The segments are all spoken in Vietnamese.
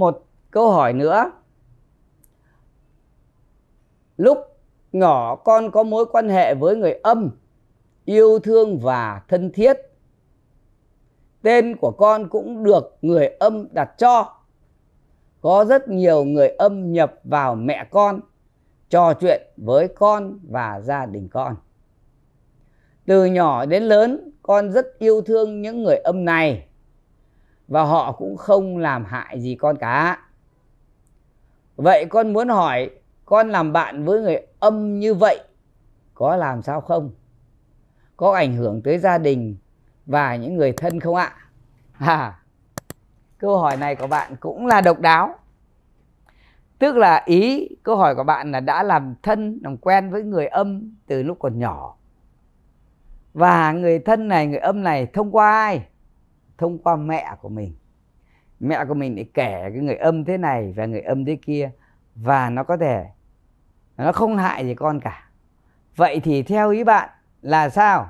một câu hỏi nữa lúc nhỏ con có mối quan hệ với người âm yêu thương và thân thiết tên của con cũng được người âm đặt cho có rất nhiều người âm nhập vào mẹ con trò chuyện với con và gia đình con từ nhỏ đến lớn con rất yêu thương những người âm này và họ cũng không làm hại gì con cả vậy con muốn hỏi con làm bạn với người âm như vậy có làm sao không có ảnh hưởng tới gia đình và những người thân không ạ à câu hỏi này của bạn cũng là độc đáo tức là ý câu hỏi của bạn là đã làm thân làm quen với người âm từ lúc còn nhỏ và người thân này người âm này thông qua ai thông qua mẹ của mình mẹ của mình để kể cái người âm thế này và người âm thế kia và nó có thể nó không hại gì con cả vậy thì theo ý bạn là sao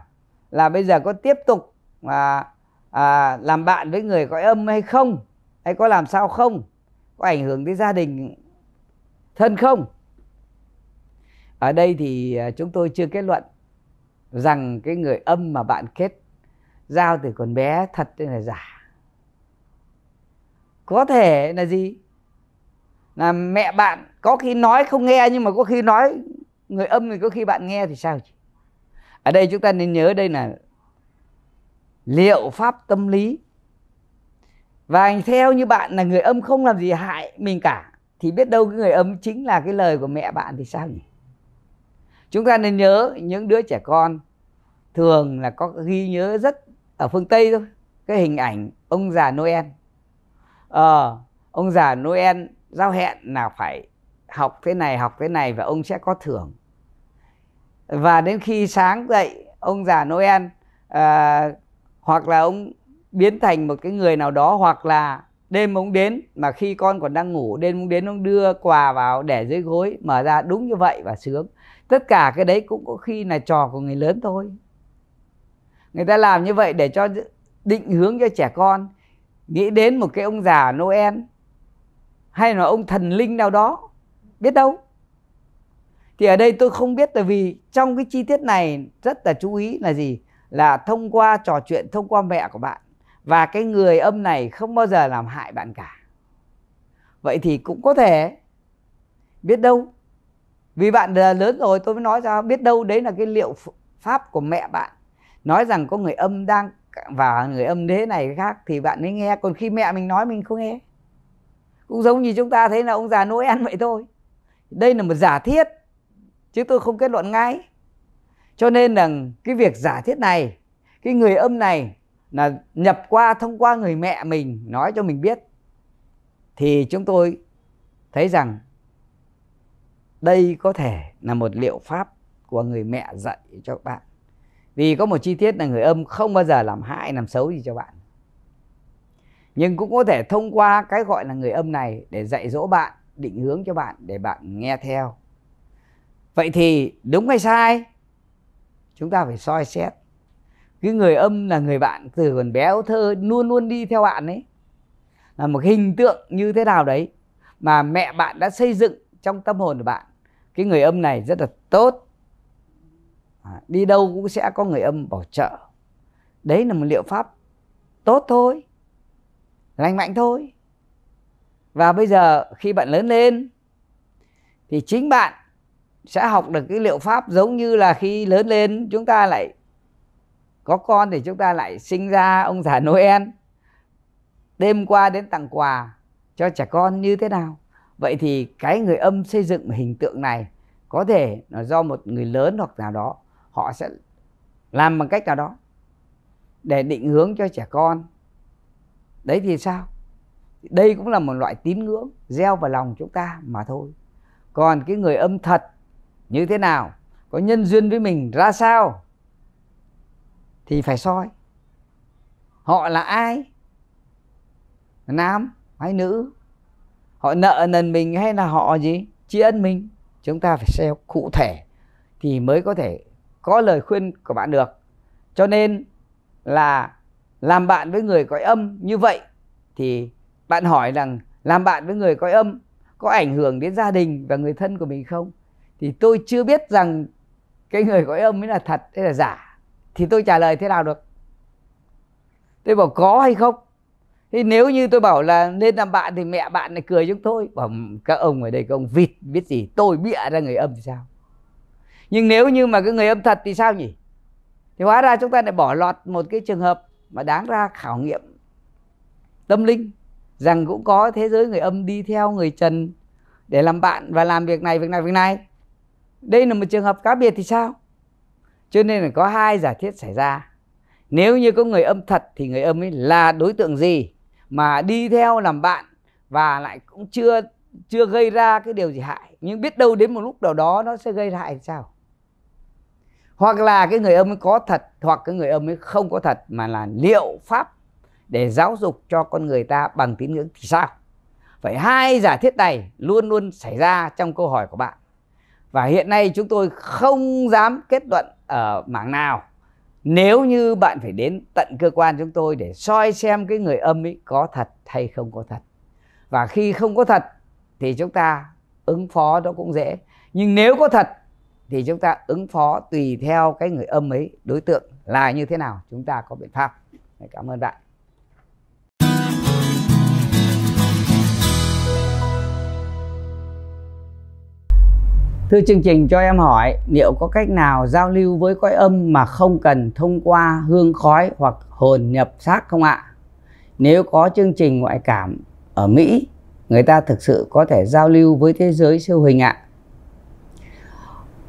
là bây giờ có tiếp tục à, à, làm bạn với người cõi âm hay không hay có làm sao không có ảnh hưởng tới gia đình thân không ở đây thì à, chúng tôi chưa kết luận rằng cái người âm mà bạn kết giao từ còn bé thật hay là giả có thể là gì là mẹ bạn có khi nói không nghe nhưng mà có khi nói người âm thì có khi bạn nghe thì sao chị ở đây chúng ta nên nhớ đây là liệu pháp tâm lý và anh theo như bạn là người âm không làm gì hại mình cả thì biết đâu cái người âm chính là cái lời của mẹ bạn thì sao nhỉ chúng ta nên nhớ những đứa trẻ con thường là có ghi nhớ rất ở phương tây thôi cái hình ảnh ông già noel ờ à, ông già noel giao hẹn là phải học thế này học thế này và ông sẽ có thưởng và đến khi sáng dậy ông già noel à, hoặc là ông biến thành một cái người nào đó hoặc là đêm ông đến mà khi con còn đang ngủ đêm ông đến ông đưa quà vào để dưới gối mở ra đúng như vậy và sướng tất cả cái đấy cũng có khi là trò của người lớn thôi người ta làm như vậy để cho định hướng cho trẻ con nghĩ đến một cái ông già noel hay là ông thần linh nào đó biết đâu thì ở đây tôi không biết tại vì trong cái chi tiết này rất là chú ý là gì là thông qua trò chuyện thông qua mẹ của bạn và cái người âm này không bao giờ làm hại bạn cả vậy thì cũng có thể biết đâu vì bạn lớn rồi tôi mới nói cho biết đâu đấy là cái liệu pháp của mẹ bạn nói rằng có người âm đang và người âm thế này khác thì bạn mới nghe còn khi mẹ mình nói mình không nghe cũng giống như chúng ta thấy là ông già nỗi ăn vậy thôi đây là một giả thiết chứ tôi không kết luận ngay cho nên là cái việc giả thiết này cái người âm này là nhập qua thông qua người mẹ mình nói cho mình biết thì chúng tôi thấy rằng đây có thể là một liệu pháp của người mẹ dạy cho bạn vì có một chi tiết là người âm không bao giờ làm hại làm xấu gì cho bạn nhưng cũng có thể thông qua cái gọi là người âm này để dạy dỗ bạn định hướng cho bạn để bạn nghe theo vậy thì đúng hay sai chúng ta phải soi xét cái người âm là người bạn từ còn bé thơ luôn luôn đi theo bạn ấy là một hình tượng như thế nào đấy mà mẹ bạn đã xây dựng trong tâm hồn của bạn cái người âm này rất là tốt À, đi đâu cũng sẽ có người âm bảo trợ đấy là một liệu pháp tốt thôi lành mạnh thôi và bây giờ khi bạn lớn lên thì chính bạn sẽ học được cái liệu pháp giống như là khi lớn lên chúng ta lại có con thì chúng ta lại sinh ra ông già Noel đêm qua đến tặng quà cho trẻ con như thế nào vậy thì cái người âm xây dựng hình tượng này có thể là do một người lớn hoặc nào đó họ sẽ làm bằng cách nào đó để định hướng cho trẻ con đấy thì sao đây cũng là một loại tín ngưỡng gieo vào lòng chúng ta mà thôi còn cái người âm thật như thế nào có nhân duyên với mình ra sao thì phải soi họ là ai nam hay nữ họ nợ nần mình hay là họ gì tri ân mình chúng ta phải xem cụ thể thì mới có thể có lời khuyên của bạn được cho nên là làm bạn với người cõi âm như vậy thì bạn hỏi rằng làm bạn với người cõi âm có ảnh hưởng đến gia đình và người thân của mình không thì tôi chưa biết rằng cái người cõi âm ấy là thật hay là giả thì tôi trả lời thế nào được tôi bảo có hay không thì nếu như tôi bảo là nên làm bạn thì mẹ bạn này cười chúng tôi bảo các ông ở đây các ông vịt biết gì tôi bịa ra người âm thì sao nhưng nếu như mà cái người âm thật thì sao nhỉ thì hóa ra chúng ta lại bỏ lọt một cái trường hợp mà đáng ra khảo nghiệm tâm linh rằng cũng có thế giới người âm đi theo người trần để làm bạn và làm việc này việc này việc này đây là một trường hợp cá biệt thì sao cho nên là có hai giả thiết xảy ra nếu như có người âm thật thì người âm ấy là đối tượng gì mà đi theo làm bạn và lại cũng chưa chưa gây ra cái điều gì hại nhưng biết đâu đến một lúc nào đó nó sẽ gây hại thì sao hoặc là cái người âm ấy có thật hoặc cái người âm ấy không có thật mà là liệu pháp để giáo dục cho con người ta bằng tín ngưỡng thì sao vậy hai giả thiết này luôn luôn xảy ra trong câu hỏi của bạn và hiện nay chúng tôi không dám kết luận ở mảng nào nếu như bạn phải đến tận cơ quan chúng tôi để soi xem cái người âm ấy có thật hay không có thật và khi không có thật thì chúng ta ứng phó nó cũng dễ nhưng nếu có thật thì chúng ta ứng phó tùy theo cái người âm ấy đối tượng là như thế nào chúng ta có biện pháp cảm ơn bạn Thưa chương trình cho em hỏi liệu có cách nào giao lưu với cõi âm mà không cần thông qua hương khói hoặc hồn nhập xác không ạ? Nếu có chương trình ngoại cảm ở Mỹ, người ta thực sự có thể giao lưu với thế giới siêu hình ạ.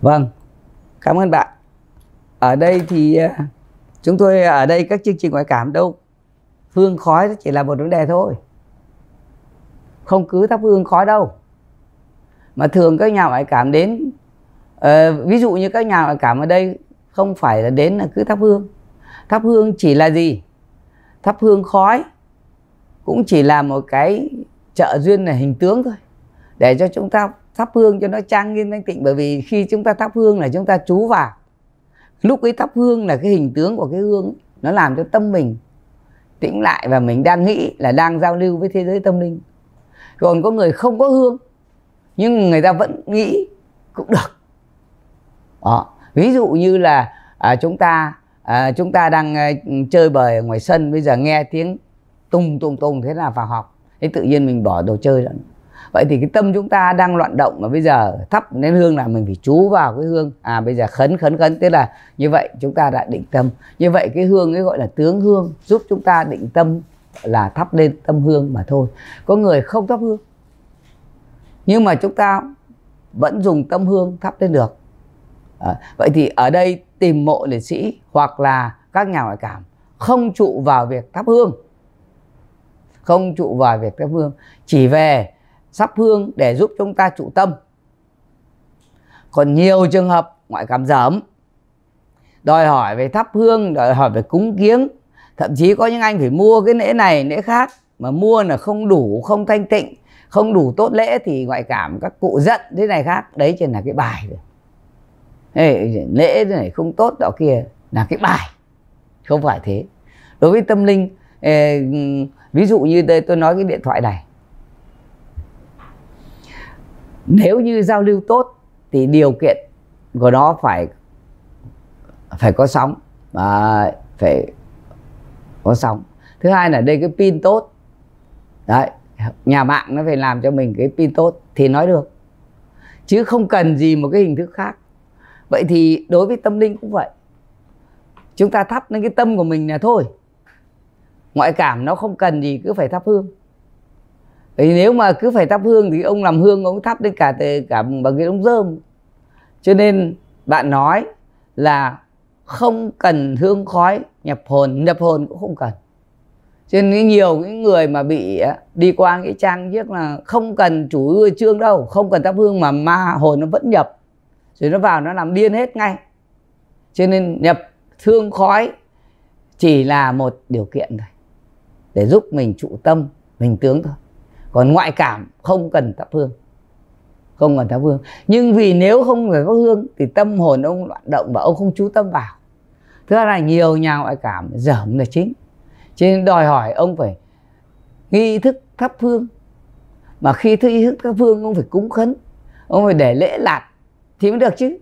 Vâng, cảm ơn bạn. Ở đây thì à, chúng tôi ở đây các chương trình ngoại cảm đâu hương khói chỉ là một vấn đề thôi. Không cứ thắp hương khói đâu. Mà thường các nhà ngoại cảm đến uh, ví dụ như các nhà ngoại cảm ở đây không phải là đến là cứ thắp hương. Thắp hương chỉ là gì? Thắp hương khói cũng chỉ là một cái trợ duyên là hình tướng thôi để cho chúng ta thắp hương cho nó trang nghiêm thanh tịnh bởi vì khi chúng ta thắp hương là chúng ta chú vào lúc ấy thắp hương là cái hình tướng của cái hương ấy, nó làm cho tâm mình tĩnh lại và mình đang nghĩ là đang giao lưu với thế giới tâm linh còn có người không có hương nhưng người ta vẫn nghĩ cũng được đó. ví dụ như là à, chúng ta à, chúng ta đang à, chơi bời ở ngoài sân bây giờ nghe tiếng tung tung tung thế là vào học thế tự nhiên mình bỏ đồ chơi rồi vậy thì cái tâm chúng ta đang loạn động mà bây giờ thắp nên hương là mình phải chú vào cái hương à bây giờ khấn khấn khấn tức là như vậy chúng ta đã định tâm như vậy cái hương ấy gọi là tướng hương giúp chúng ta định tâm là thắp lên tâm hương mà thôi có người không thắp hương nhưng mà chúng ta vẫn dùng tâm hương thắp lên được à, vậy thì ở đây tìm mộ liệt sĩ hoặc là các nhà ngoại cảm không trụ vào việc thắp hương không trụ vào việc thắp hương chỉ về sắp hương để giúp chúng ta trụ tâm còn nhiều trường hợp ngoại cảm giảm đòi hỏi về thắp hương đòi hỏi về cúng kiếng thậm chí có những anh phải mua cái lễ này lễ khác mà mua là không đủ không thanh tịnh không đủ tốt lễ thì ngoại cảm các cụ giận thế này khác đấy chỉ là cái bài Ê, lễ này không tốt đó kia là cái bài không phải thế đối với tâm linh ví dụ như đây tôi nói cái điện thoại này nếu như giao lưu tốt thì điều kiện của nó phải phải có sóng à, phải có sóng thứ hai là đây cái pin tốt đấy nhà mạng nó phải làm cho mình cái pin tốt thì nói được chứ không cần gì một cái hình thức khác vậy thì đối với tâm linh cũng vậy chúng ta thắp lên cái tâm của mình là thôi ngoại cảm nó không cần gì cứ phải thắp hương thì nếu mà cứ phải thắp hương thì ông làm hương ông thắp đến cả cả bằng cái đống rơm cho nên bạn nói là không cần hương khói nhập hồn nhập hồn cũng không cần cho nên nhiều cái người mà bị à, đi qua cái trang giết là không cần chủ trương đâu không cần thắp hương mà ma hồn nó vẫn nhập rồi nó vào nó làm điên hết ngay cho nên nhập thương khói chỉ là một điều kiện thôi để giúp mình trụ tâm mình tướng thôi còn ngoại cảm không cần thắp hương không cần thắp hương nhưng vì nếu không phải thắp hương thì tâm hồn ông loạn động và ông không chú tâm vào thứ hai là nhiều nhà ngoại cảm dởm là chính cho nên đòi hỏi ông phải nghi thức thắp hương mà khi thức ý thức thắp hương ông phải cúng khấn ông phải để lễ lạt thì mới được chứ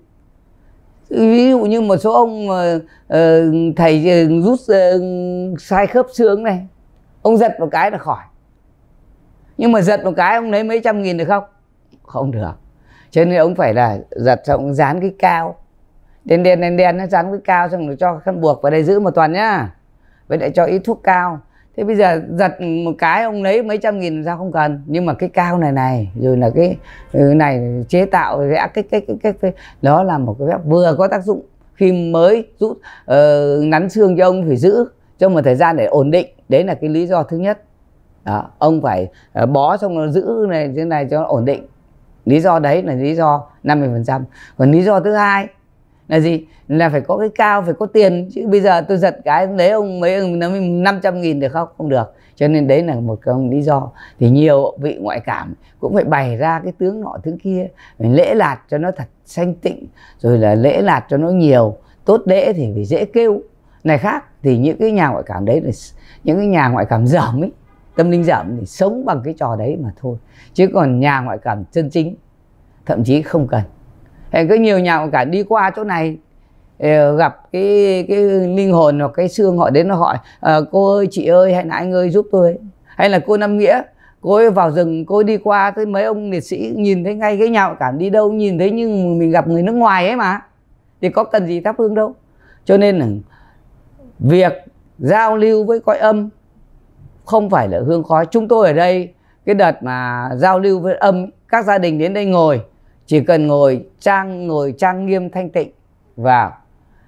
ví dụ như một số ông ờ, ờ, thầy ờ, rút sai khớp xương này ông giật một cái là khỏi nhưng mà giật một cái ông lấy mấy trăm nghìn được không không được cho nên ông phải là giật xong dán cái cao đen đen đen đen nó dán cái cao xong rồi cho khăn buộc vào đây giữ một tuần nhá với lại cho ít thuốc cao thế bây giờ giật một cái ông lấy mấy trăm nghìn sao không cần nhưng mà cái cao này này rồi là cái ừ, này chế tạo cái cái cái cái, cái đó là một cái phép vừa có tác dụng khi mới rút uh, ờ, nắn xương cho ông phải giữ trong một thời gian để ổn định đấy là cái lý do thứ nhất đó, ông phải ờ, bó xong nó giữ này thế này cho nó ổn định lý do đấy là lý do 50% còn lý do thứ hai là gì là phải có cái cao phải có tiền chứ bây giờ tôi giật cái đấy ông mấy ông năm trăm nghìn được không không được cho nên đấy là một trong lý do thì nhiều vị ngoại cảm cũng phải bày ra cái tướng nọ tướng kia mình lễ lạt cho nó thật sanh tịnh rồi là lễ lạt cho nó nhiều tốt lễ thì phải dễ kêu này khác thì những cái nhà ngoại cảm đấy là những cái nhà ngoại cảm dởm ấy tâm linh giảm thì sống bằng cái trò đấy mà thôi chứ còn nhà ngoại cảm chân chính thậm chí không cần hay có nhiều nhà ngoại cảm đi qua chỗ này ờ, gặp cái cái linh hồn hoặc cái xương họ đến nó hỏi ờ, cô ơi chị ơi hay là anh ơi giúp tôi hay là cô năm nghĩa cô ấy vào rừng cô ấy đi qua thấy mấy ông liệt sĩ nhìn thấy ngay cái nhà cảm đi đâu nhìn thấy nhưng mình gặp người nước ngoài ấy mà thì có cần gì thắp hương đâu cho nên là việc giao lưu với cõi âm không phải là hương khói chúng tôi ở đây cái đợt mà giao lưu với âm các gia đình đến đây ngồi chỉ cần ngồi trang ngồi trang nghiêm thanh tịnh và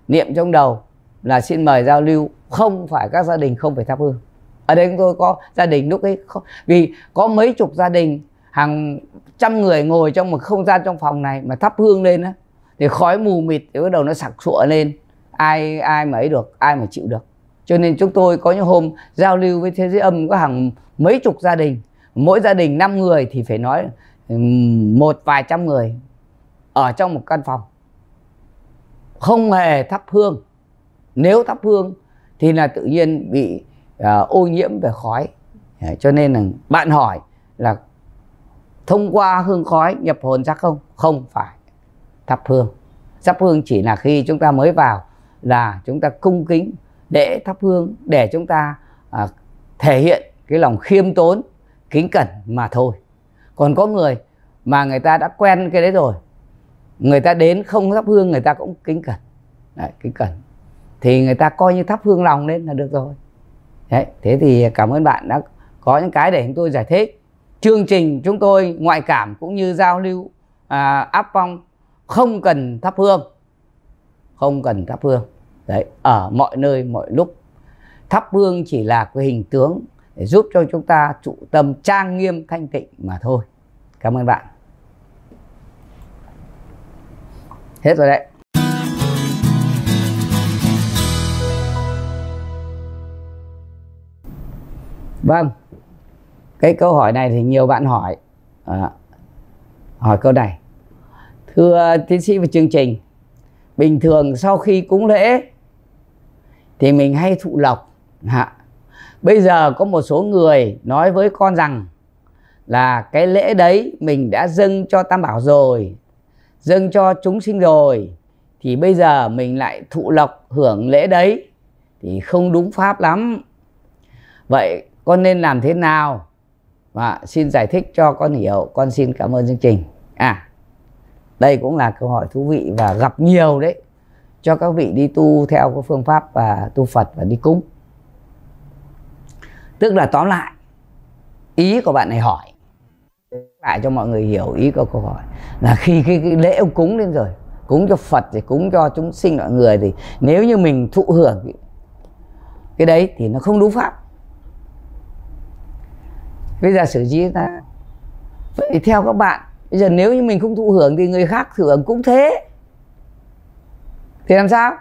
niệm trong đầu là xin mời giao lưu không phải các gia đình không phải thắp hương ở đây chúng tôi có gia đình lúc ấy không, vì có mấy chục gia đình hàng trăm người ngồi trong một không gian trong phòng này mà thắp hương lên á thì khói mù mịt thì bắt đầu nó sặc sụa lên ai ai mà ấy được ai mà chịu được cho nên chúng tôi có những hôm giao lưu với thế giới âm có hàng mấy chục gia đình mỗi gia đình 5 người thì phải nói một vài trăm người ở trong một căn phòng không hề thắp hương nếu thắp hương thì là tự nhiên bị uh, ô nhiễm về khói cho nên là bạn hỏi là thông qua hương khói nhập hồn ra không không phải thắp hương thắp hương chỉ là khi chúng ta mới vào là chúng ta cung kính để thắp hương để chúng ta à, thể hiện cái lòng khiêm tốn kính cẩn mà thôi còn có người mà người ta đã quen cái đấy rồi người ta đến không thắp hương người ta cũng kính cẩn đấy, kính cẩn thì người ta coi như thắp hương lòng lên là được rồi đấy, thế thì cảm ơn bạn đã có những cái để chúng tôi giải thích chương trình chúng tôi ngoại cảm cũng như giao lưu à, áp phong không cần thắp hương không cần thắp hương đấy ở mọi nơi mọi lúc thắp hương chỉ là cái hình tướng để giúp cho chúng ta trụ tâm trang nghiêm thanh tịnh mà thôi cảm ơn bạn hết rồi đấy vâng cái câu hỏi này thì nhiều bạn hỏi à, hỏi câu này thưa tiến sĩ và chương trình bình thường sau khi cúng lễ thì mình hay thụ lộc Hả? bây giờ có một số người nói với con rằng là cái lễ đấy mình đã dâng cho tam bảo rồi dâng cho chúng sinh rồi thì bây giờ mình lại thụ lộc hưởng lễ đấy thì không đúng pháp lắm vậy con nên làm thế nào và xin giải thích cho con hiểu con xin cảm ơn chương trình à đây cũng là câu hỏi thú vị và gặp nhiều đấy cho các vị đi tu theo cái phương pháp và tu Phật và đi cúng tức là tóm lại ý của bạn này hỏi lại cho mọi người hiểu ý của câu hỏi là khi cái, cái lễ ông cúng lên rồi cúng cho Phật thì cúng cho chúng sinh mọi người thì nếu như mình thụ hưởng cái đấy thì nó không đúng pháp bây giờ xử trí ta vậy theo các bạn bây giờ nếu như mình không thụ hưởng thì người khác thụ hưởng cũng thế thì làm sao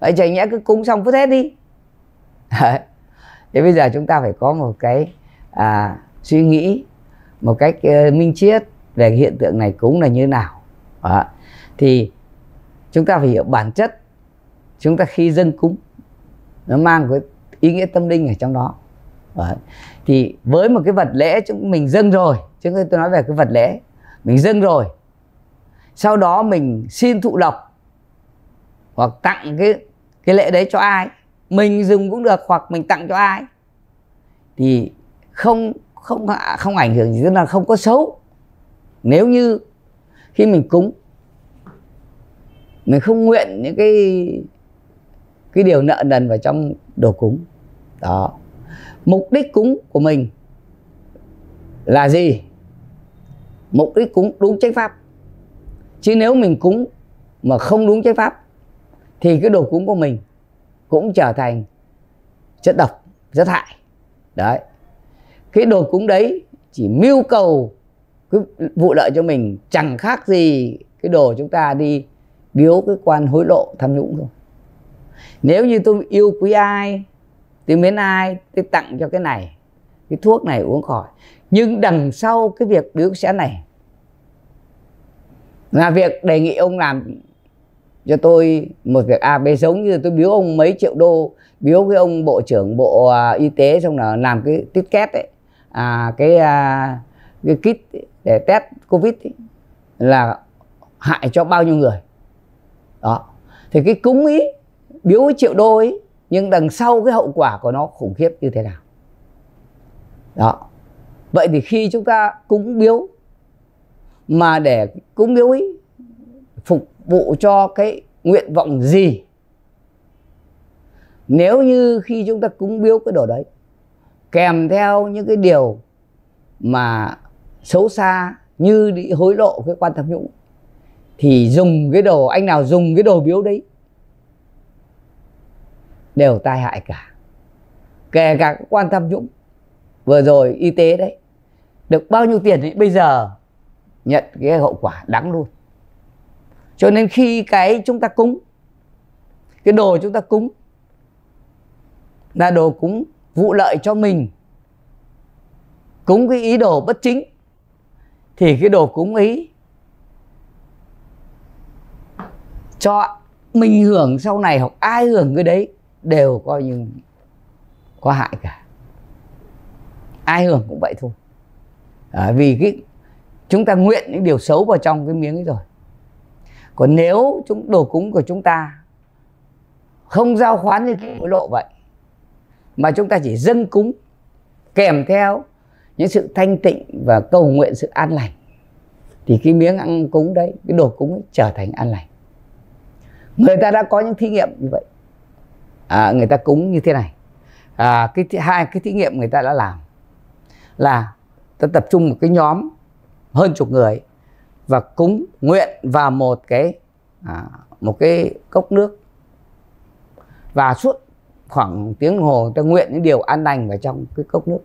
vậy chẳng nhẽ cứ cúng xong vứt hết đi thế bây giờ chúng ta phải có một cái à, suy nghĩ một cách uh, minh triết về hiện tượng này cúng là như nào Đó. thì chúng ta phải hiểu bản chất chúng ta khi dân cúng nó mang cái ý nghĩa tâm linh ở trong đó Đấy. thì với một cái vật lễ chúng mình dâng rồi chứ tôi nói về cái vật lễ mình dâng rồi sau đó mình xin thụ lộc hoặc tặng cái cái lễ đấy cho ai mình dùng cũng được hoặc mình tặng cho ai thì không không không ảnh hưởng gì tức là không có xấu nếu như khi mình cúng mình không nguyện những cái cái điều nợ nần vào trong đồ cúng đó mục đích cúng của mình là gì mục đích cúng đúng chánh pháp chứ nếu mình cúng mà không đúng chánh pháp thì cái đồ cúng của mình cũng trở thành chất độc rất hại đấy cái đồ cúng đấy chỉ mưu cầu cái vụ lợi cho mình chẳng khác gì cái đồ chúng ta đi biếu cái quan hối lộ tham nhũng thôi nếu như tôi yêu quý ai tôi mến ai tôi tặng cho cái này cái thuốc này uống khỏi nhưng đằng sau cái việc biếu sẽ này là việc đề nghị ông làm cho tôi một việc a à, b giống như tôi biếu ông mấy triệu đô biếu cái ông bộ trưởng bộ à, y tế xong là làm cái tít két ấy à, cái à, cái kit để test covid ấy, là hại cho bao nhiêu người đó thì cái cúng ý biếu cái triệu đô ấy nhưng đằng sau cái hậu quả của nó khủng khiếp như thế nào đó vậy thì khi chúng ta cúng biếu mà để cúng biếu ý phục vụ cho cái nguyện vọng gì nếu như khi chúng ta cúng biếu cái đồ đấy kèm theo những cái điều mà xấu xa như bị hối lộ cái quan tham nhũng thì dùng cái đồ anh nào dùng cái đồ biếu đấy đều tai hại cả kể cả các quan tham nhũng vừa rồi y tế đấy được bao nhiêu tiền thì bây giờ nhận cái hậu quả đáng luôn cho nên khi cái chúng ta cúng cái đồ chúng ta cúng là đồ cúng vụ lợi cho mình cúng cái ý đồ bất chính thì cái đồ cúng ấy cho mình hưởng sau này hoặc ai hưởng cái đấy đều coi như có hại cả ai hưởng cũng vậy thôi à, vì cái chúng ta nguyện những điều xấu vào trong cái miếng ấy rồi còn nếu chúng đồ cúng của chúng ta không giao khoán như cái hối lộ vậy mà chúng ta chỉ dâng cúng kèm theo những sự thanh tịnh và cầu nguyện sự an lành thì cái miếng ăn cúng đấy cái đồ cúng ấy trở thành an lành người ta đã có những thí nghiệm như vậy à, người ta cúng như thế này à, cái hai cái thí nghiệm người ta đã làm là ta tập trung một cái nhóm hơn chục người và cúng nguyện vào một cái à, một cái cốc nước và suốt khoảng tiếng hồ ta nguyện những điều an lành vào trong cái cốc nước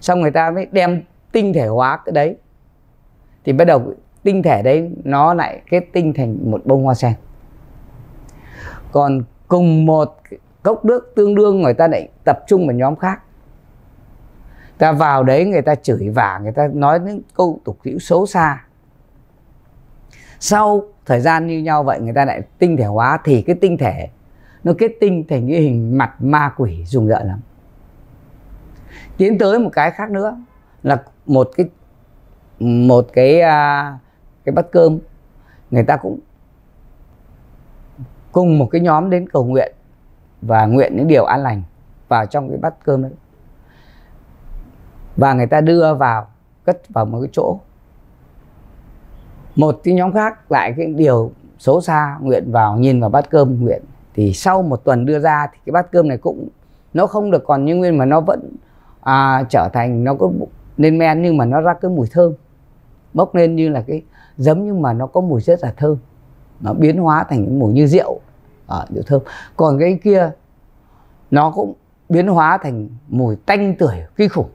xong người ta mới đem tinh thể hóa cái đấy thì bắt đầu tinh thể đấy nó lại kết tinh thành một bông hoa sen còn cùng một cốc nước tương đương người ta lại tập trung vào nhóm khác ta vào đấy người ta chửi vả người ta nói những câu tục hữu xấu xa sau thời gian như nhau vậy người ta lại tinh thể hóa thì cái tinh thể nó kết tinh thành cái hình mặt ma quỷ dùng rợn lắm tiến tới một cái khác nữa là một cái một cái à, cái bát cơm người ta cũng cùng một cái nhóm đến cầu nguyện và nguyện những điều an lành vào trong cái bát cơm đấy và người ta đưa vào cất vào một cái chỗ một cái nhóm khác lại cái điều số xa nguyện vào nhìn vào bát cơm nguyện thì sau một tuần đưa ra thì cái bát cơm này cũng nó không được còn như nguyên mà nó vẫn à, trở thành nó có lên men nhưng mà nó ra cái mùi thơm bốc lên như là cái giấm nhưng mà nó có mùi rất là thơm nó biến hóa thành mùi như rượu ở à, rượu thơm còn cái kia nó cũng biến hóa thành mùi tanh tưởi kinh khủng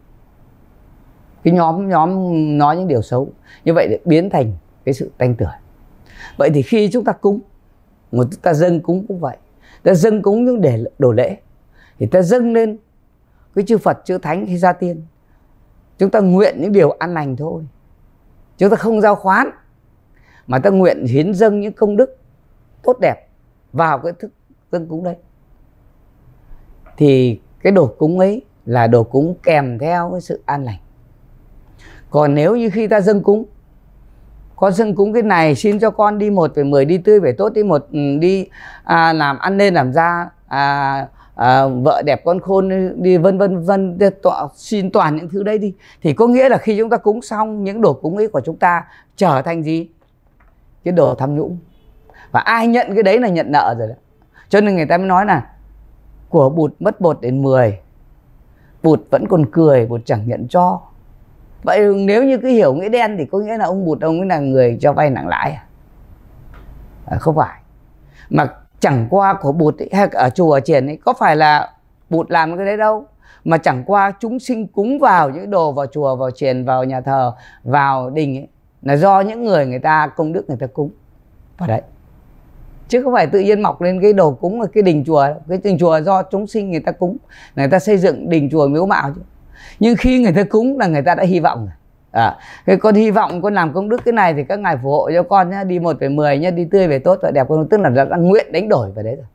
cái nhóm nhóm nói những điều xấu như vậy để biến thành cái sự tanh tưởi vậy thì khi chúng ta cúng mà chúng ta dâng cúng cũng vậy ta dâng cúng những để đồ lễ thì ta dâng lên cái chư Phật chư Thánh khi ra tiên chúng ta nguyện những điều an lành thôi chúng ta không giao khoán mà ta nguyện hiến dâng những công đức tốt đẹp vào cái thức dâng cúng đấy thì cái đồ cúng ấy là đồ cúng kèm theo cái sự an lành còn nếu như khi ta dâng cúng con dâng cúng cái này xin cho con đi một về mười đi tươi về tốt đi một ừ, đi à, làm ăn nên làm ra à, à, vợ đẹp con khôn đi vân vân vân tọa, xin toàn những thứ đấy đi thì có nghĩa là khi chúng ta cúng xong những đồ cúng ấy của chúng ta trở thành gì cái đồ tham nhũng và ai nhận cái đấy là nhận nợ rồi đó cho nên người ta mới nói là của bụt mất bột đến 10 bụt vẫn còn cười bụt chẳng nhận cho vậy nếu như cứ hiểu nghĩa đen thì có nghĩa là ông bụt ông ấy là người cho vay nặng lãi à? à không phải mà chẳng qua của bụt ấy, hay ở chùa ở triển ấy có phải là bụt làm cái đấy đâu mà chẳng qua chúng sinh cúng vào những đồ vào chùa vào triển vào nhà thờ vào đình ấy là do những người người ta công đức người ta cúng và đấy chứ không phải tự nhiên mọc lên cái đồ cúng ở cái đình chùa cái đình chùa do chúng sinh người ta cúng người ta xây dựng đình chùa miếu mạo chứ nhưng khi người ta cúng là người ta đã hy vọng rồi à, cái con hy vọng con làm công đức cái này thì các ngài phù hộ cho con nhé đi một về mười nhé đi tươi về tốt và đẹp con tức là đã, nguyện đánh đổi về đấy rồi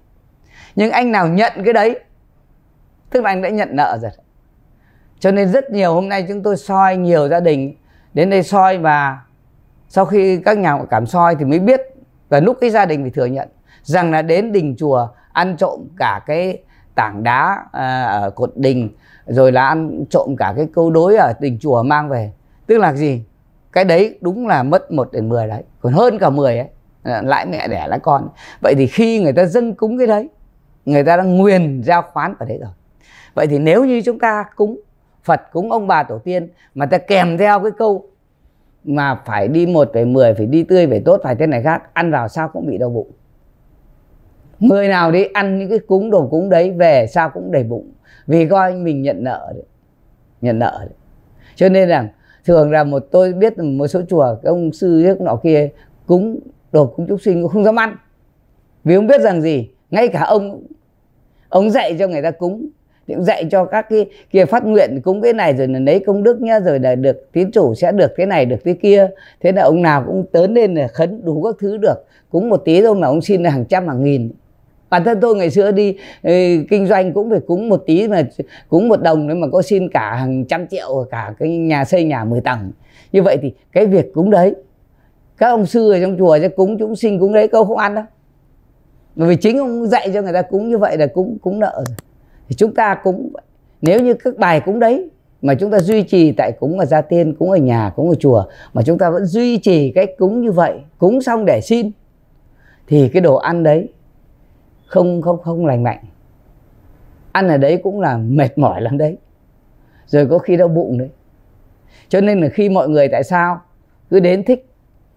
nhưng anh nào nhận cái đấy tức là anh đã nhận nợ rồi cho nên rất nhiều hôm nay chúng tôi soi nhiều gia đình đến đây soi và sau khi các nhà cảm soi thì mới biết và lúc cái gia đình phải thừa nhận rằng là đến đình chùa ăn trộm cả cái tảng đá à, ở cột đình rồi là ăn trộm cả cái câu đối ở đình chùa mang về tức là gì cái đấy đúng là mất 1 đến 10 đấy còn hơn cả 10 ấy à, lãi mẹ đẻ lãi con vậy thì khi người ta dâng cúng cái đấy người ta đang nguyền giao khoán vào đấy rồi vậy thì nếu như chúng ta cúng phật cúng ông bà tổ tiên mà ta kèm theo cái câu mà phải đi một về mười phải đi tươi phải tốt phải thế này khác ăn vào sao cũng bị đau bụng người nào đi ăn những cái cúng đồ cúng đấy về sao cũng đầy bụng vì coi mình nhận nợ đấy nhận nợ đấy. cho nên là thường là một tôi biết một số chùa các ông sư nước nọ kia cúng đồ cúng chúng sinh cũng không dám ăn vì ông biết rằng gì ngay cả ông ông dạy cho người ta cúng cũng dạy cho các cái kia phát nguyện cúng cái này rồi là lấy công đức nhá rồi là được tiến chủ sẽ được cái này được cái kia thế là ông nào cũng tớn lên là khấn đủ các thứ được cúng một tí thôi mà ông xin là hàng trăm hàng nghìn bản thân tôi ngày xưa đi ờ, kinh doanh cũng phải cúng một tí mà cúng một đồng đấy mà có xin cả hàng trăm triệu cả cái nhà xây nhà 10 tầng như vậy thì cái việc cúng đấy các ông sư ở trong chùa sẽ cúng chúng sinh cúng đấy câu không ăn đâu bởi vì chính ông dạy cho người ta cúng như vậy là cúng cúng nợ rồi. thì chúng ta cũng nếu như các bài cúng đấy mà chúng ta duy trì tại cúng ở gia tiên cúng ở nhà cúng ở chùa mà chúng ta vẫn duy trì cách cúng như vậy cúng xong để xin thì cái đồ ăn đấy không không không lành mạnh ăn ở đấy cũng là mệt mỏi lắm đấy rồi có khi đau bụng đấy cho nên là khi mọi người tại sao cứ đến thích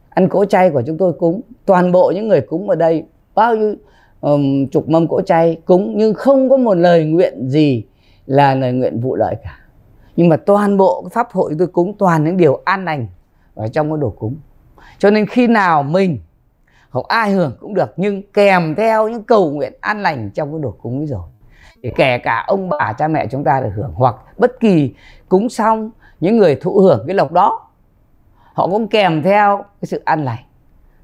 ăn cỗ chay của chúng tôi cúng toàn bộ những người cúng ở đây bao nhiêu um, chục mâm cỗ chay cúng nhưng không có một lời nguyện gì là lời nguyện vụ lợi cả nhưng mà toàn bộ pháp hội tôi cúng toàn những điều an lành ở trong cái đồ cúng cho nên khi nào mình hoặc ai hưởng cũng được nhưng kèm theo những cầu nguyện an lành trong cái đồ cúng ấy rồi thì kể cả ông bà cha mẹ chúng ta được hưởng hoặc bất kỳ cúng xong những người thụ hưởng cái lộc đó họ cũng kèm theo cái sự an lành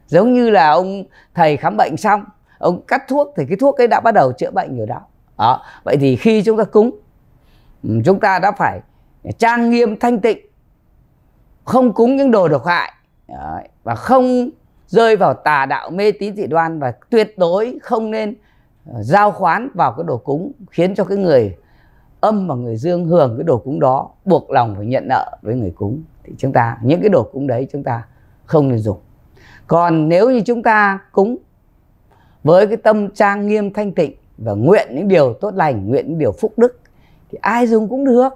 giống như là ông thầy khám bệnh xong ông cắt thuốc thì cái thuốc ấy đã bắt đầu chữa bệnh rồi đó, đó. vậy thì khi chúng ta cúng chúng ta đã phải trang nghiêm thanh tịnh không cúng những đồ độc hại và không rơi vào tà đạo mê tín dị đoan và tuyệt đối không nên ờ, giao khoán vào cái đồ cúng khiến cho cái người âm và người dương hưởng cái đồ cúng đó buộc lòng phải nhận nợ với người cúng thì chúng ta những cái đồ cúng đấy chúng ta không nên dùng còn nếu như chúng ta cúng với cái tâm trang nghiêm thanh tịnh và nguyện những điều tốt lành nguyện những điều phúc đức thì ai dùng cũng được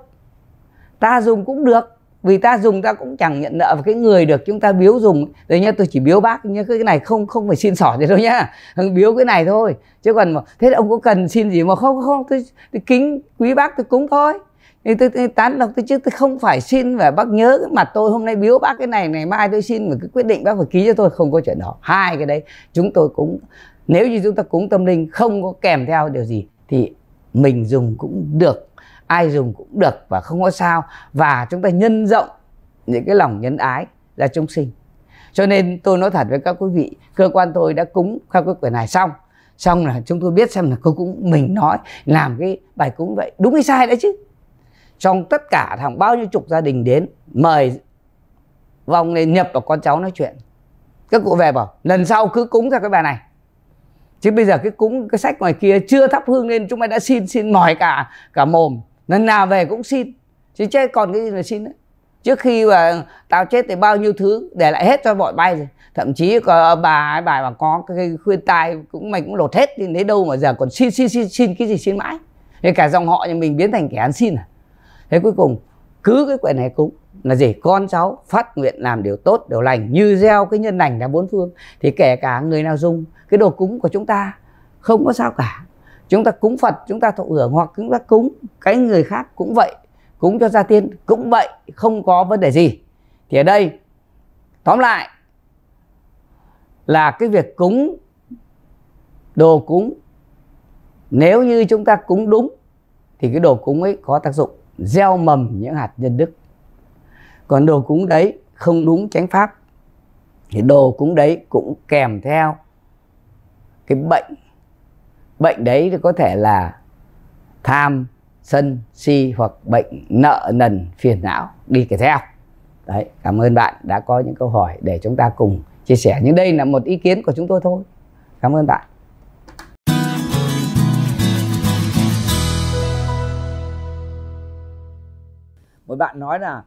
ta dùng cũng được vì ta dùng ta cũng chẳng nhận nợ và cái người được chúng ta biếu dùng đấy nhá tôi chỉ biếu bác nhá cái này không không phải xin xỏ gì đâu nhá biếu cái này thôi chứ còn mà, thế ông có cần xin gì mà không không tôi, tôi kính quý bác tôi cúng thôi thì tôi, tôi tán đọc tôi chứ tôi không phải xin và bác nhớ cái mặt tôi hôm nay biếu bác cái này ngày mai tôi xin một cái quyết định bác phải ký cho tôi không có chuyện đó hai cái đấy chúng tôi cũng nếu như chúng ta cúng tâm linh không có kèm theo điều gì thì mình dùng cũng được ai dùng cũng được và không có sao và chúng ta nhân rộng những cái lòng nhân ái ra chúng sinh cho nên tôi nói thật với các quý vị cơ quan tôi đã cúng các cái quyển này xong xong là chúng tôi biết xem là cô cũng mình nói làm cái bài cúng vậy đúng hay sai đấy chứ trong tất cả thằng bao nhiêu chục gia đình đến mời vòng này nhập vào con cháu nói chuyện các cụ về bảo lần sau cứ cúng ra cái bài này chứ bây giờ cái cúng cái sách ngoài kia chưa thắp hương lên chúng mày đã xin xin mỏi cả cả mồm lần nào về cũng xin chứ chết còn cái gì là xin nữa trước khi mà tao chết thì bao nhiêu thứ để lại hết cho bọn bay rồi thậm chí có bà ấy bà bà có cái khuyên tai cũng mày cũng lột hết thì lấy đâu mà giờ còn xin xin xin xin cái gì xin mãi thế cả dòng họ nhà mình biến thành kẻ ăn xin à thế cuối cùng cứ cái quyển này cũng là gì con cháu phát nguyện làm điều tốt điều lành như gieo cái nhân lành đã bốn phương thì kể cả người nào dùng cái đồ cúng của chúng ta không có sao cả chúng ta cúng phật chúng ta thụ hưởng hoặc chúng ta cúng cái người khác cũng vậy cúng cho gia tiên cũng vậy không có vấn đề gì thì ở đây tóm lại là cái việc cúng đồ cúng nếu như chúng ta cúng đúng thì cái đồ cúng ấy có tác dụng gieo mầm những hạt nhân đức còn đồ cúng đấy không đúng chánh pháp thì đồ cúng đấy cũng kèm theo cái bệnh bệnh đấy thì có thể là tham sân si hoặc bệnh nợ nần phiền não đi kèm theo đấy cảm ơn bạn đã có những câu hỏi để chúng ta cùng chia sẻ nhưng đây là một ý kiến của chúng tôi thôi cảm ơn bạn một bạn nói là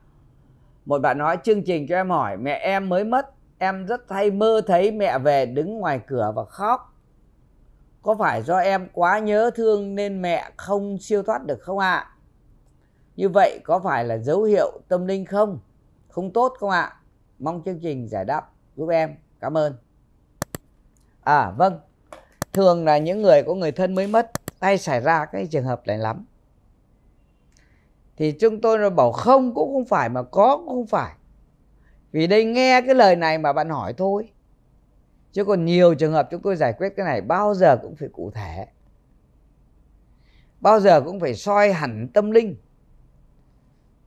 một bạn nói chương trình cho em hỏi mẹ em mới mất em rất hay mơ thấy mẹ về đứng ngoài cửa và khóc có phải do em quá nhớ thương nên mẹ không siêu thoát được không ạ? À? Như vậy có phải là dấu hiệu tâm linh không? Không tốt không ạ? À? Mong chương trình giải đáp giúp em. Cảm ơn. À vâng, thường là những người có người thân mới mất hay xảy ra cái trường hợp này lắm. Thì chúng tôi rồi bảo không cũng không phải mà có cũng không phải. Vì đây nghe cái lời này mà bạn hỏi thôi chứ còn nhiều trường hợp chúng tôi giải quyết cái này bao giờ cũng phải cụ thể bao giờ cũng phải soi hẳn tâm linh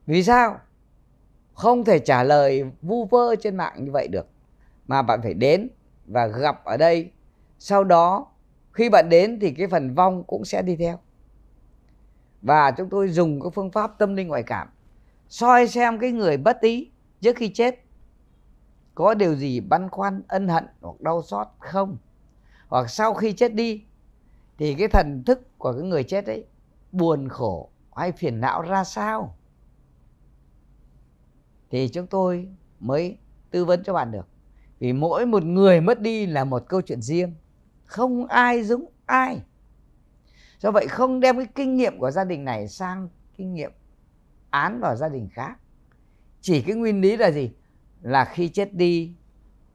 vì sao không thể trả lời vu vơ trên mạng như vậy được mà bạn phải đến và gặp ở đây sau đó khi bạn đến thì cái phần vong cũng sẽ đi theo và chúng tôi dùng cái phương pháp tâm linh ngoại cảm soi xem cái người bất tí trước khi chết có điều gì băn khoăn ân hận hoặc đau xót không hoặc sau khi chết đi thì cái thần thức của cái người chết ấy buồn khổ hay phiền não ra sao thì chúng tôi mới tư vấn cho bạn được vì mỗi một người mất đi là một câu chuyện riêng không ai giống ai do vậy không đem cái kinh nghiệm của gia đình này sang kinh nghiệm án vào gia đình khác chỉ cái nguyên lý là gì là khi chết đi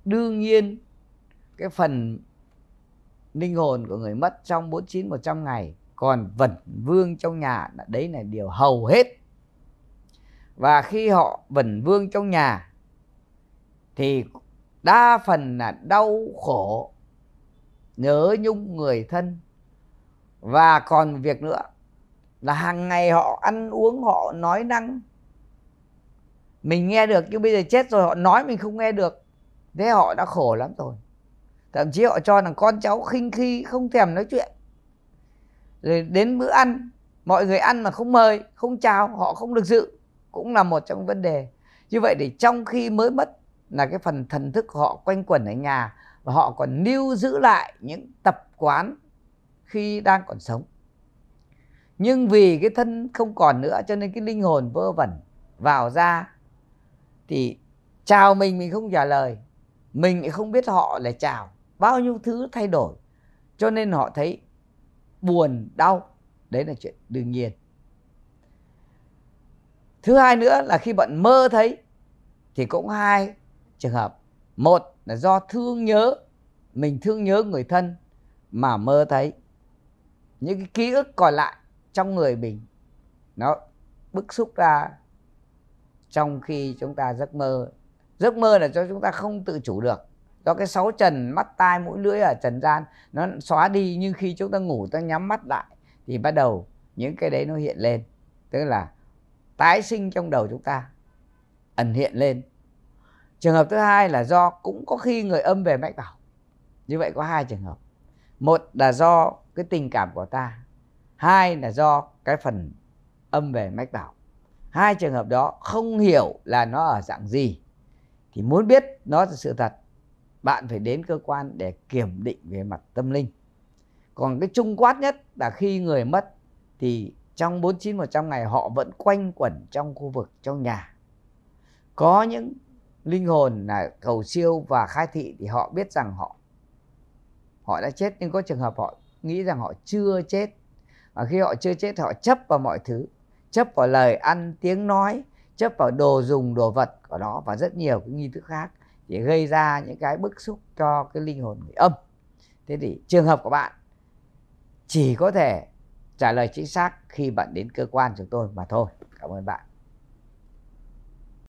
đương nhiên cái phần linh hồn của người mất trong 49 100 ngày còn vẩn vương trong nhà đấy là điều hầu hết và khi họ vẩn vương trong nhà thì đa phần là đau khổ nhớ nhung người thân và còn việc nữa là hàng ngày họ ăn uống họ nói năng mình nghe được nhưng bây giờ chết rồi họ nói mình không nghe được thế họ đã khổ lắm rồi thậm chí họ cho rằng con cháu khinh khi không thèm nói chuyện rồi đến bữa ăn mọi người ăn mà không mời không chào họ không được dự cũng là một trong vấn đề như vậy để trong khi mới mất là cái phần thần thức họ quanh quẩn ở nhà và họ còn lưu giữ lại những tập quán khi đang còn sống nhưng vì cái thân không còn nữa cho nên cái linh hồn vơ vẩn vào ra thì chào mình mình không trả lời mình không biết họ là chào bao nhiêu thứ thay đổi cho nên họ thấy buồn đau đấy là chuyện đương nhiên thứ hai nữa là khi bạn mơ thấy thì cũng hai trường hợp một là do thương nhớ mình thương nhớ người thân mà mơ thấy những cái ký ức còn lại trong người mình nó bức xúc ra trong khi chúng ta giấc mơ giấc mơ là cho chúng ta không tự chủ được do cái sáu trần mắt tai mũi lưỡi ở trần gian nó xóa đi nhưng khi chúng ta ngủ ta nhắm mắt lại thì bắt đầu những cái đấy nó hiện lên tức là tái sinh trong đầu chúng ta ẩn hiện lên trường hợp thứ hai là do cũng có khi người âm về mách bảo như vậy có hai trường hợp một là do cái tình cảm của ta hai là do cái phần âm về mách bảo hai trường hợp đó không hiểu là nó ở dạng gì thì muốn biết nó là sự thật bạn phải đến cơ quan để kiểm định về mặt tâm linh còn cái chung quát nhất là khi người mất thì trong 49 100 ngày họ vẫn quanh quẩn trong khu vực trong nhà có những linh hồn là cầu siêu và khai thị thì họ biết rằng họ họ đã chết nhưng có trường hợp họ nghĩ rằng họ chưa chết và khi họ chưa chết họ chấp vào mọi thứ chấp vào lời ăn tiếng nói chấp vào đồ dùng đồ vật của nó và rất nhiều cái nghi thức khác để gây ra những cái bức xúc cho cái linh hồn người âm thế thì trường hợp của bạn chỉ có thể trả lời chính xác khi bạn đến cơ quan chúng tôi mà thôi cảm ơn bạn